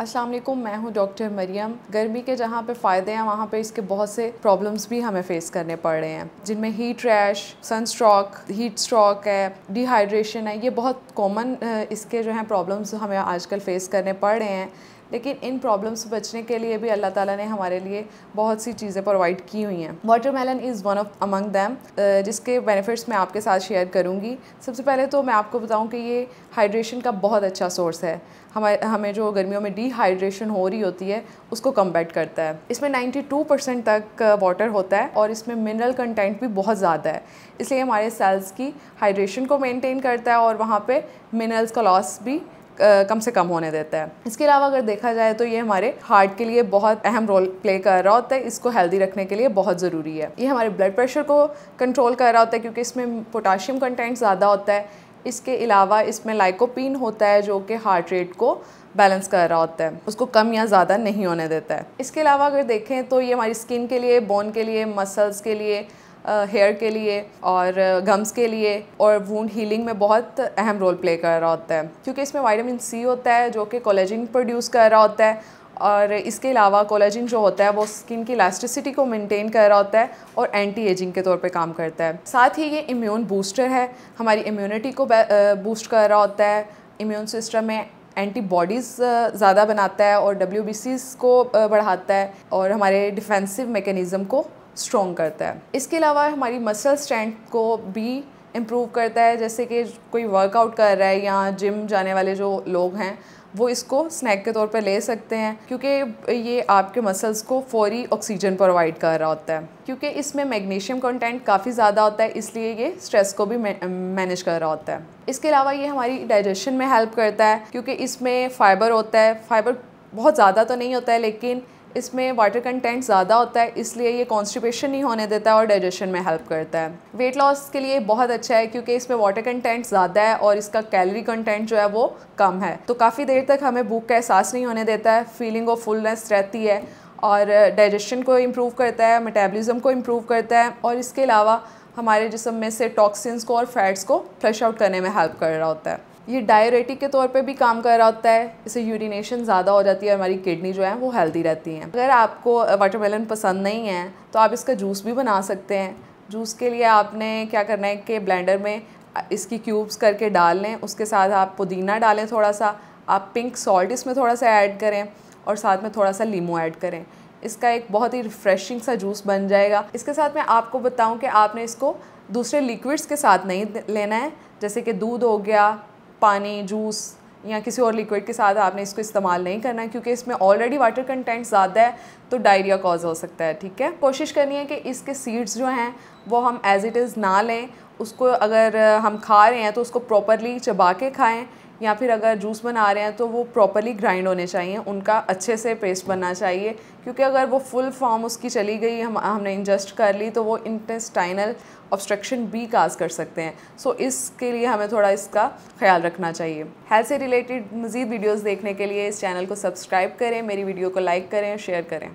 वालेकुम मैं हूं डॉक्टर मरियम गर्मी के जहाँ पे फ़ायदे हैं वहाँ पे इसके बहुत से प्रॉब्लम्स भी हमें फ़ेस करने पड़ रहे हैं जिनमें heat rash sun stroke heat stroke है डिहाइड्रेशन है ये बहुत कॉमन इसके जो हैं प्रॉब्लम्स हमें आजकल फ़ेस करने पड़ रहे हैं लेकिन इन प्रॉब्लम्स से बचने के लिए भी अल्लाह ताला ने हमारे लिए बहुत सी चीज़ें प्रोवाइड की हुई हैं watermelon is one of among them जिसके बेनिफिट्स मैं आपके साथ शेयर करूँगी सबसे पहले तो मैं आपको बताऊँ कि ये हाइड्रेशन का बहुत अच्छा सोर्स है हमारे हमें जो गर्मियों में डिहाइड्रेशन हो रही होती है उसको कम्बैट करता है इसमें 92 परसेंट तक वाटर होता है और इसमें मिनरल कंटेंट भी बहुत ज़्यादा है इसलिए हमारे सेल्स की हाइड्रेशन को मेनटेन करता है और वहाँ पर मिनरल्स का लॉस भी कम से कम होने देता है इसके अलावा अगर देखा जाए तो ये हमारे हार्ट के लिए बहुत अहम रोल प्ले कर रहा होता है इसको हेल्दी रखने के लिए बहुत ज़रूरी है ये हमारे ब्लड प्रेशर को कंट्रोल कर रहा होता है क्योंकि इसमें पोटाशियम कंटेंट ज़्यादा होता है इसके अलावा इसमें लाइकोपिन होता है जो कि हार्ट रेट को बैलेंस कर रहा होता है उसको कम या ज़्यादा नहीं होने देता है इसके अलावा अगर देखें तो ये हमारी स्किन के लिए बोन के लिए मसल्स के लिए हेयर के लिए और गम्स के लिए और वूंड हीलिंग में बहुत अहम रोल प्ले कर रहा होता है क्योंकि इसमें वाइटामिन सी होता है जो कि कोलेजिन प्रोड्यूस कर रहा होता है और इसके अलावा कोलाजिन जो होता है वो स्किन की इलास्टिसिटी को मेंटेन कर रहा होता है और एंटी एजिंग के तौर पे काम करता है साथ ही ये इम्यून बूस्टर है हमारी इम्यूनिटी को बूस्ट कर रहा होता है इम्यून सिस्टम में एंटीबॉडीज़ ज़्यादा बनाता है और डब्ल्यू को बढ़ाता है और हमारे डिफेंसिव मेकेनिज़म को स्ट्रॉन्ग करता है इसके अलावा हमारी मसल स्ट्रेंथ को भी इम्प्रूव करता है जैसे कि कोई वर्कआउट कर रहा है या जिम जाने वाले जो लोग हैं वो इसको स्नैक के तौर पर ले सकते हैं क्योंकि ये आपके मसल्स को फौरी ऑक्सीजन प्रोवाइड कर रहा होता है क्योंकि इसमें मैग्नीशियम कंटेंट काफ़ी ज़्यादा होता है इसलिए ये स्ट्रेस को भी मैनेज कर रहा होता है इसके अलावा ये हमारी डाइजेशन में हेल्प करता है क्योंकि इसमें फ़ाइबर होता है फाइबर बहुत ज़्यादा तो नहीं होता है लेकिन इसमें वाटर कंटेंट ज़्यादा होता है इसलिए ये कॉन्स्टिपेशन नहीं होने देता है और डाइजेशन में हेल्प करता है वेट लॉस के लिए बहुत अच्छा है क्योंकि इसमें वाटर कंटेंट ज़्यादा है और इसका कैलोरी कंटेंट जो है वो कम है तो काफ़ी देर तक हमें भूख का एहसास नहीं होने देता है फीलिंग ऑफ फुलनेस रहती है और डाइजेशन को इम्प्रूव करता है मेटाबॉलिज्म को इम्प्रूव करता है और इसके अलावा हमारे जिसम में से टॉक्सिन्स को और फैट्स को फ्लश आउट करने में हेल्प कर रहा होता है ये डायरेटिक के तौर पे भी काम कर रहा होता है इससे यूरिनेशन ज़्यादा हो जाती है और हमारी किडनी जो है वो हेल्दी रहती हैं अगर आपको वाटरमेलन पसंद नहीं है तो आप इसका जूस भी बना सकते हैं जूस के लिए आपने क्या करना है कि ब्लेंडर में इसकी क्यूब्स करके डाल लें उसके साथ आप पुदीना डालें थोड़ा सा आप पिंक सॉल्ट इसमें थोड़ा सा ऐड करें और साथ में थोड़ा सा लीमू ऐड करें इसका एक बहुत ही रिफ़्रेशिंग सा जूस बन जाएगा इसके साथ मैं आपको बताऊं कि आपने इसको दूसरे लिक्विड्स के साथ नहीं लेना है जैसे कि दूध हो गया पानी जूस या किसी और लिक्विड के साथ आपने इसको इस्तेमाल नहीं करना है क्योंकि इसमें ऑलरेडी वाटर कंटेंट ज़्यादा है तो डायरिया कॉज हो सकता है ठीक है कोशिश करनी है कि इसके सीड्स जो हैं वो हम एज़ इट इज़ ना लें उसको अगर हम खा रहे हैं तो उसको प्रॉपरली चबा के खाएँ या फिर अगर जूस बना रहे हैं तो वो प्रॉपरली ग्राइंड होने चाहिए उनका अच्छे से पेस्ट बनना चाहिए क्योंकि अगर वो फुल फॉर्म उसकी चली गई हम हमने इंजस्ट कर ली तो वो इंटेस्टाइनल ऑब्स्ट्रक्शन भी काज कर सकते हैं सो so, इसके लिए हमें थोड़ा इसका ख्याल रखना चाहिए हेल्थ से रिलेटेड मज़ीद वीडियोज़ देखने के लिए इस चैनल को सब्सक्राइब करें मेरी वीडियो को लाइक करें शेयर करें